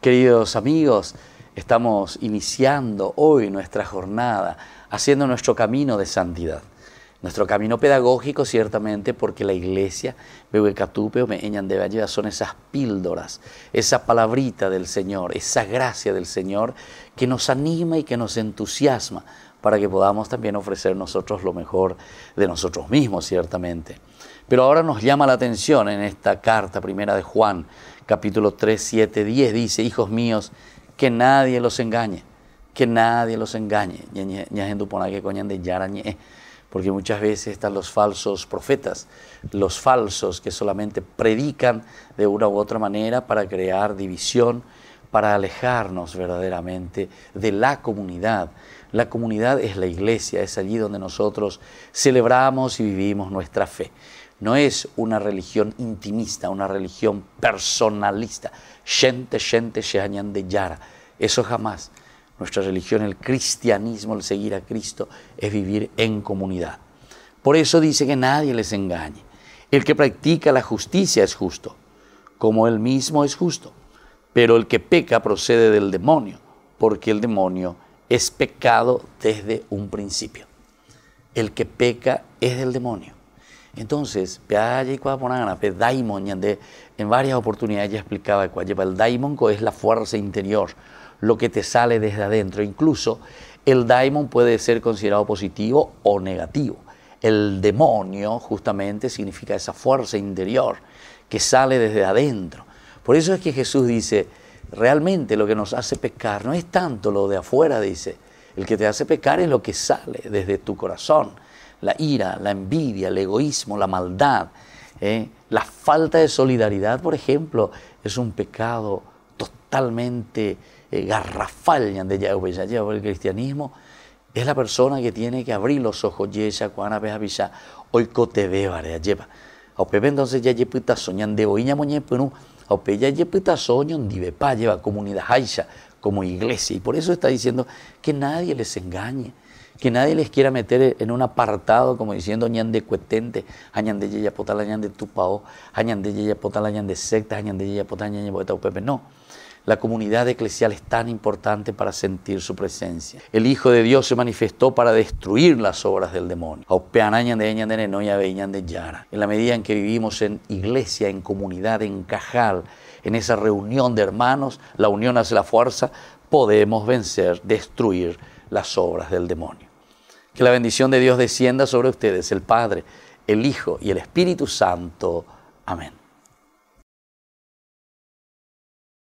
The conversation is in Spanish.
Queridos amigos, estamos iniciando hoy nuestra jornada, haciendo nuestro camino de santidad. Nuestro camino pedagógico, ciertamente, porque la iglesia, Bebecatupe o Meñan de Valle, son esas píldoras, esa palabrita del Señor, esa gracia del Señor que nos anima y que nos entusiasma para que podamos también ofrecer nosotros lo mejor de nosotros mismos, ciertamente. Pero ahora nos llama la atención en esta carta primera de Juan, capítulo 3, 7, 10, dice, hijos míos, que nadie los engañe, que nadie los engañe. Porque muchas veces están los falsos profetas, los falsos que solamente predican de una u otra manera para crear división, para alejarnos verdaderamente de la comunidad. La comunidad es la iglesia, es allí donde nosotros celebramos y vivimos nuestra fe. No es una religión intimista, una religión personalista. Gente, gente, se de yara. Eso jamás. Nuestra religión, el cristianismo, el seguir a Cristo, es vivir en comunidad. Por eso dice que nadie les engañe. El que practica la justicia es justo, como él mismo es justo. Pero el que peca procede del demonio, porque el demonio es pecado desde un principio. El que peca es del demonio. Entonces, en varias oportunidades ya explicaba que el daimon es la fuerza interior, lo que te sale desde adentro. Incluso el daimon puede ser considerado positivo o negativo. El demonio justamente significa esa fuerza interior que sale desde adentro. Por eso es que Jesús dice, realmente lo que nos hace pecar no es tanto lo de afuera, dice. El que te hace pecar es lo que sale desde tu corazón. La ira, la envidia, el egoísmo, la maldad. ¿eh? La falta de solidaridad, por ejemplo, es un pecado totalmente eh, garrafal de el cristianismo. Es la persona que tiene que abrir los ojos, Yesha, Juana, Pejavisha, hoy te lleva. O entonces ya lleva de moñe, pero Opeya yepita pa lleva comunidad haisha, como iglesia. Y por eso está diciendo que nadie les engañe, que nadie les quiera meter en un apartado como diciendo de cuetente, añande yeya añan ñande tupao, de yeya añan de secta, añande yeya potala, ñande poeta upepe. No la comunidad eclesial es tan importante para sentir su presencia. El Hijo de Dios se manifestó para destruir las obras del demonio. En la medida en que vivimos en iglesia, en comunidad, en cajal, en esa reunión de hermanos, la unión hace la fuerza, podemos vencer, destruir las obras del demonio. Que la bendición de Dios descienda sobre ustedes, el Padre, el Hijo y el Espíritu Santo. Amén.